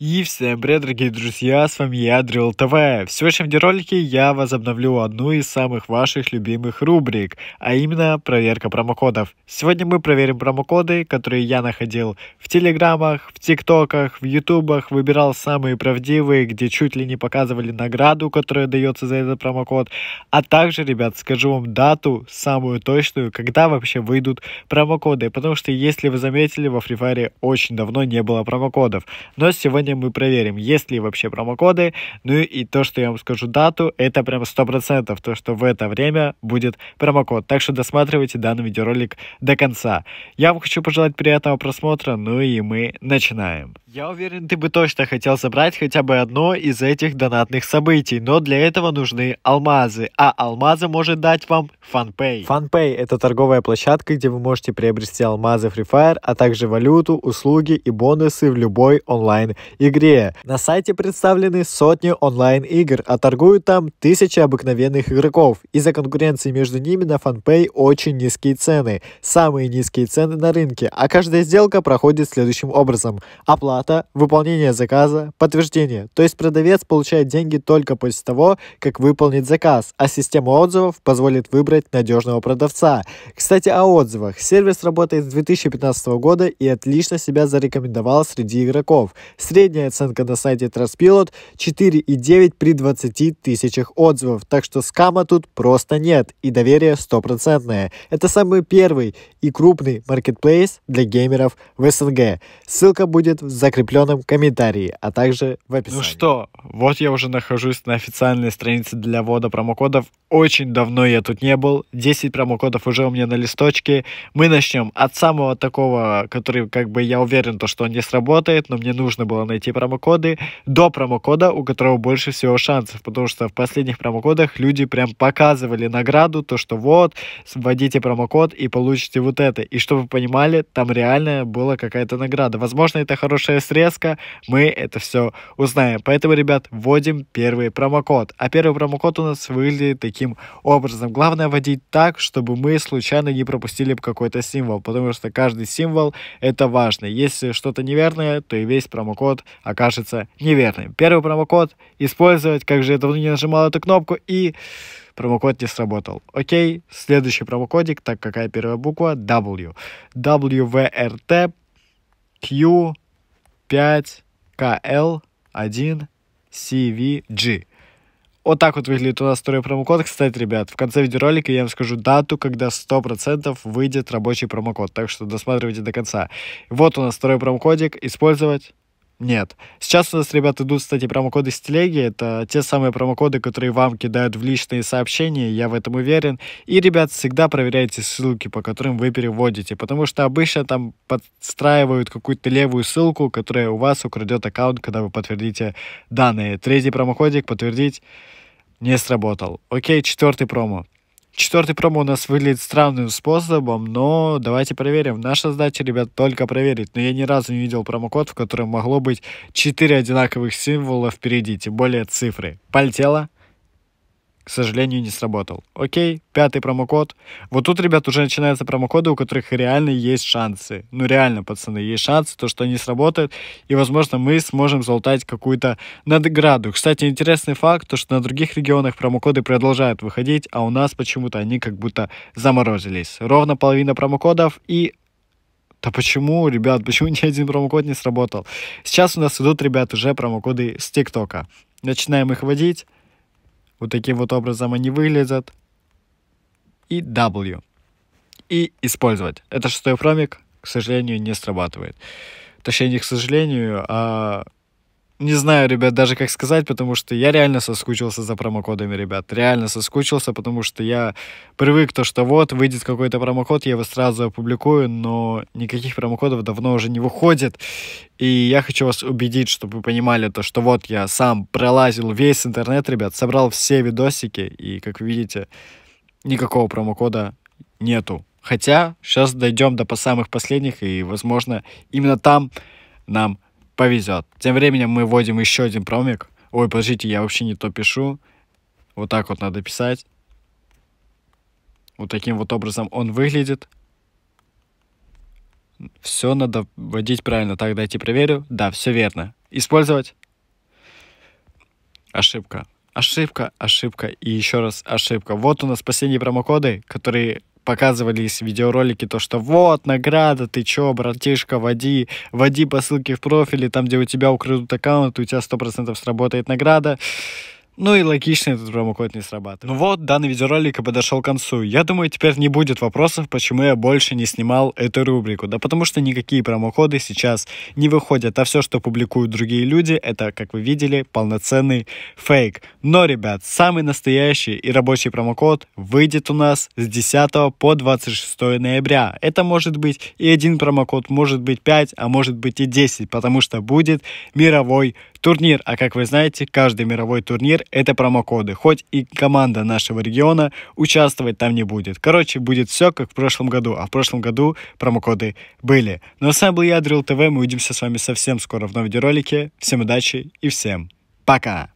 И всем привет, дорогие друзья, с вами я, Дрил ТВ. В сегодняшнем ролике я возобновлю одну из самых ваших любимых рубрик, а именно проверка промокодов. Сегодня мы проверим промокоды, которые я находил в Телеграмах, в тиктоках, в ютубах, выбирал самые правдивые, где чуть ли не показывали награду, которая дается за этот промокод. А также, ребят, скажу вам дату, самую точную, когда вообще выйдут промокоды, потому что, если вы заметили, во Free Fire очень давно не было промокодов. Но сегодня сегодня мы проверим, есть ли вообще промокоды. Ну и то, что я вам скажу дату, это прям 100% то, что в это время будет промокод. Так что досматривайте данный видеоролик до конца. Я вам хочу пожелать приятного просмотра, ну и мы начинаем. Я уверен, ты бы точно хотел забрать хотя бы одно из этих донатных событий, но для этого нужны алмазы, а алмазы может дать вам FunPay. FunPay — это торговая площадка, где вы можете приобрести алмазы Free Fire, а также валюту, услуги и бонусы в любой онлайн игре. На сайте представлены сотни онлайн-игр, а торгуют там тысячи обыкновенных игроков. Из-за конкуренции между ними на FunPay очень низкие цены. Самые низкие цены на рынке, а каждая сделка проходит следующим образом. Оплата, выполнение заказа, подтверждение. То есть продавец получает деньги только после того, как выполнит заказ, а система отзывов позволит выбрать надежного продавца. Кстати, о отзывах. Сервис работает с 2015 года и отлично себя зарекомендовал среди игроков. Средний Средняя оценка на сайте Transpilot 4,9 при 20 тысячах отзывов, так что скама тут просто нет и доверие стопроцентное. Это самый первый и крупный маркетплейс для геймеров в СНГ. Ссылка будет в закрепленном комментарии, а также в ну описании. Ну что, вот я уже нахожусь на официальной странице для ввода промокодов. Очень давно я тут не был. 10 промокодов уже у меня на листочке. Мы начнем от самого такого, который, как бы, я уверен, то, что он не сработает, но мне нужно было найти найти промокоды до промокода, у которого больше всего шансов, потому что в последних промокодах люди прям показывали награду, то, что вот, вводите промокод и получите вот это. И чтобы вы понимали, там реально была какая-то награда. Возможно, это хорошая срезка, мы это все узнаем. Поэтому, ребят, вводим первый промокод. А первый промокод у нас выглядит таким образом. Главное вводить так, чтобы мы случайно не пропустили какой-то символ, потому что каждый символ это важно. Если что-то неверное, то и весь промокод окажется неверным. Первый промокод использовать, как же я давно не нажимал эту кнопку, и промокод не сработал. Окей, следующий промокодик, так какая первая буква? W. WVRT Q5KL1CVG. Вот так вот выглядит у нас второй промокод. Кстати, ребят, в конце видеоролика я вам скажу дату, когда 100% выйдет рабочий промокод. Так что досматривайте до конца. Вот у нас второй промокодик. Использовать нет. Сейчас у нас, ребят, идут, кстати, промокоды с телеги. Это те самые промокоды, которые вам кидают в личные сообщения, я в этом уверен. И, ребят, всегда проверяйте ссылки, по которым вы переводите, потому что обычно там подстраивают какую-то левую ссылку, которая у вас украдет аккаунт, когда вы подтвердите данные. Третий промокодик подтвердить не сработал. Окей, четвертый промо. Четвертый промо у нас выглядит странным способом, но давайте проверим. Наша задача, ребят, только проверить. Но я ни разу не видел промокод, в котором могло быть четыре одинаковых символа впереди, тем более цифры. Полетело к сожалению, не сработал. Окей, пятый промокод. Вот тут, ребят, уже начинаются промокоды, у которых реально есть шансы. Ну, реально, пацаны, есть шансы, то, что они сработают, и, возможно, мы сможем золотать какую-то награду. Кстати, интересный факт, то, что на других регионах промокоды продолжают выходить, а у нас почему-то они как будто заморозились. Ровно половина промокодов и да почему, ребят, почему ни один промокод не сработал? Сейчас у нас идут, ребят, уже промокоды с ТикТока. Начинаем их вводить. Вот таким вот образом они выглядят. И W. И использовать. Это шестой промик, к сожалению, не срабатывает. Точнее, не к сожалению, а не знаю, ребят, даже как сказать, потому что я реально соскучился за промокодами, ребят. Реально соскучился, потому что я привык то, что вот, выйдет какой-то промокод, я его сразу опубликую, но никаких промокодов давно уже не выходит. И я хочу вас убедить, чтобы вы понимали то, что вот я сам пролазил весь интернет, ребят, собрал все видосики, и, как вы видите, никакого промокода нету. Хотя сейчас дойдем до самых последних, и, возможно, именно там нам повезет. Тем временем мы вводим еще один промик. Ой, подождите, я вообще не то пишу. Вот так вот надо писать. Вот таким вот образом он выглядит. Все надо вводить правильно. Так, дайте проверю. Да, все верно. Использовать. Ошибка. Ошибка, ошибка и еще раз ошибка. Вот у нас последние промокоды, которые показывались видеоролики, то, что вот, награда, ты чё, братишка, води, води по ссылке в профиле, там, где у тебя украдут аккаунт, у тебя 100% сработает награда. Ну и логично этот промокод не срабатывает. Ну вот, данный видеоролик и подошел к концу. Я думаю, теперь не будет вопросов, почему я больше не снимал эту рубрику. Да потому что никакие промокоды сейчас не выходят, а все, что публикуют другие люди, это, как вы видели, полноценный фейк. Но, ребят, самый настоящий и рабочий промокод выйдет у нас с 10 по 26 ноября. Это может быть и один промокод, может быть 5, а может быть и 10, потому что будет мировой Турнир, а как вы знаете, каждый мировой турнир – это промокоды. Хоть и команда нашего региона участвовать там не будет. Короче, будет все, как в прошлом году. А в прошлом году промокоды были. Но ну, с вами был я, Drill ТВ. Мы увидимся с вами совсем скоро в новом видеоролике. Всем удачи и всем пока!